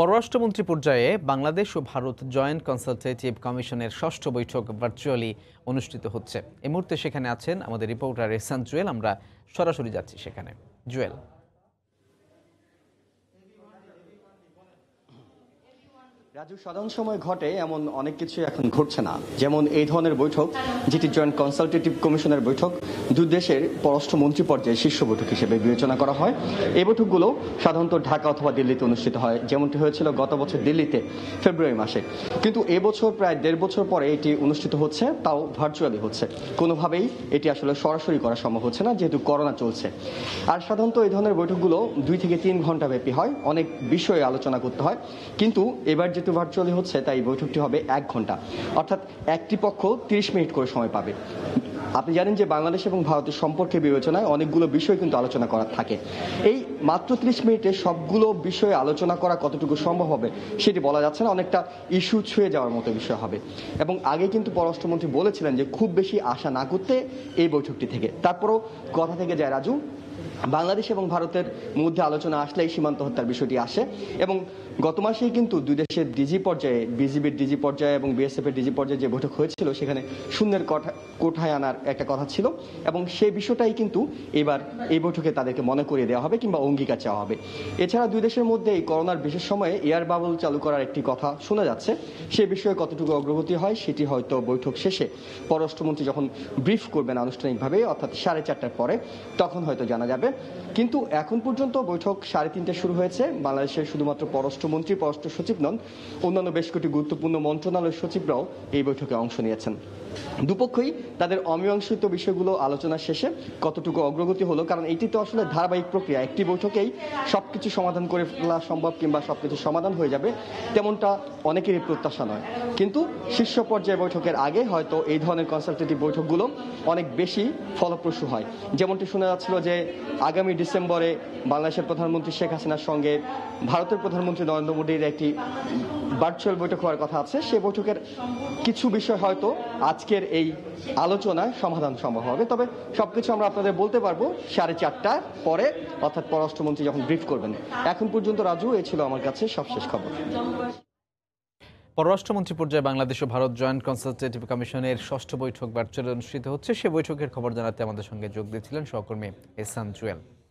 পররাষ্ট্রমন্ত্রী পর্যায়ে বাংলাদেশ ও ভারত জয়েন্ট কনসালটেটিভ কমিশনের ষষ্ঠ বৈঠক ভার্চুয়ালি অনুষ্ঠিত হচ্ছে এই মুহূর্তে সেখানে আছেন আমাদের রিপোর্টার রেসান জুয়েল আমরা সরাসরি যাচ্ছি সেখানে জুয়েল রাজু সাধারণ সময় ঘটে এমন অনেক কিছু এখন ঘটছে না যেমন এই ধরনের বৈঠক যেটি জয়েন্ট কনসালটেটিভ কমিশনের বৈঠক দেশের পররাষ্ট্র মন্ত্রী পর্যায়ে শীর্ষ বৈঠক হিসেবে বিবেচনা করা হয় এই বৈঠকগুলো সাধারণত ঢাকা অথবা দিল্লিতে অনুষ্ঠিত হয় যেমনটি হয়েছিল গত বছর দিল্লিতে ফেব্রুয়ারি মাসে কিন্তু এবছর প্রায় দেড় বছর পরে এটি অনুষ্ঠিত হচ্ছে তাও ভার্চুয়ালি হচ্ছে কোনোভাবেই এটি আসলে সরাসরি করা সম্ভব হচ্ছে না যেহেতু করোনা চলছে আর সাধারণত এই ধরনের বৈঠকগুলো দুই থেকে তিন ঘন্টা ব্যাপী হয় অনেক বিষয়ে আলোচনা করতে হয় কিন্তু এবার যেহেতু যেহেতু ভার্চুয়ালি হচ্ছে তাই বৈঠকটি হবে এক ঘন্টা অর্থাৎ একটি পক্ষ তিরিশ মিনিট করে সময় পাবে আপনি জানেন যে বাংলাদেশ এবং ভারতের সম্পর্কে বিবেচনায় অনেকগুলো বিষয় কিন্তু আলোচনা করা থাকে এই মাত্র ত্রিশ মিনিটে সবগুলো বিষয়ে আলোচনা করা কতটুকু সম্ভব হবে সেটি বলা যাচ্ছে না অনেকটা ইস্যু ছুঁয়ে যাওয়ার মতো বিষয় হবে এবং আগে কিন্তু পররাষ্ট্রমন্ত্রী বলেছিলেন যে খুব বেশি আশা না করতে এই বৈঠকটি থেকে তারপরও কথা থেকে যায় রাজু বাংলাদেশ এবং ভারতের মধ্যে আলোচনা আসলেই সীমান্ত হত্যার বিষয়টি আসে এবং গত মাসেই কিন্তু দুই দেশের ডিজি পর্যায়ে বিজিবির ডিজি পর্যায়ে এবং বিএসএফ এর ডিজি পর্যায়ে যে বৈঠক হয়েছিল সেখানে শূন্যের কোঠায় আনার একটা কথা ছিল এবং সেই বিষয়টাই কিন্তু এবার এই বৈঠকে তাদেরকে মনে করিয়ে দেওয়া হবে কিংবা অঙ্গীকার চাওয়া হবে এছাড়া দুই দেশের মধ্যে এই করোনার বিশেষ সময়ে এয়ার বাবল চালু করার একটি কথা শোনা যাচ্ছে সে বিষয়ে কতটুকু অগ্রগতি হয় সেটি হয়তো বৈঠক শেষে পররাষ্ট্রমন্ত্রী যখন ব্রিফ করবেন আনুষ্ঠানিকভাবে অর্থাৎ সাড়ে চারটার পরে তখন হয়তো জানা যাবে কিন্তু এখন পর্যন্ত বৈঠক সাড়ে তিনটে শুরু হয়েছে বাংলাদেশের শুধুমাত্র পররাষ্ট্রমন্ত্রী পররাষ্ট্র সচিব নন অন্যান্য বেশ কটি গুরুত্বপূর্ণ মন্ত্রণালয়ের সচিবরাও এই বৈঠকে অংশ নিয়েছেন দুপক্ষই তাদের অমীমাংসিত বিষয়গুলো আলোচনা শেষে কতটুকু অগ্রগতি হলো কারণ এটি তো আসলে ধারাবাহিক প্রক্রিয়া একটি বৈঠকেই সব কিছু সমাধান করে ফেলা সম্ভব কিংবা সব কিছু সমাধান হয়ে যাবে তেমনটা অনেকেরই প্রত্যাশা নয় কিন্তু শীর্ষ পর্যায়ে বৈঠকের আগে হয়তো এই ধরনের কনসালটেটিভ বৈঠকগুলো অনেক বেশি ফলপ্রসূ হয় যেমনটি শোনা যাচ্ছিল যে আগামী ডিসেম্বরে বাংলাদেশের প্রধানমন্ত্রী শেখ হাসিনার সঙ্গে ভারতের প্রধানমন্ত্রী নরেন্দ্র মোদীর একটি ভার্চুয়াল বৈঠক হওয়ার কথা আছে সে বৈঠকের কিছু বিষয় হয়তো আজ আজকের এই আলোচনায় সমাধান সম্ভব হবে তবে সবকিছু আমরা আপনাদের বলতে পারবো সাড়ে চারটার পরে অর্থাৎ পররাষ্ট্রমন্ত্রী যখন ব্রিফ করবেন এখন পর্যন্ত রাজু এ ছিল আমার কাছে সবশেষ খবর পররাষ্ট্রমন্ত্রী পর্যায়ে বাংলাদেশ ও ভারত জয়েন্ট কনসালটেটিভ কমিশনের ষষ্ঠ বৈঠক ভার্চুয়ালি অনুষ্ঠিত হচ্ছে সে বৈঠকের খবর জানাতে আমাদের সঙ্গে যোগ দিয়েছিলেন সহকর্মী এসান জুয়েল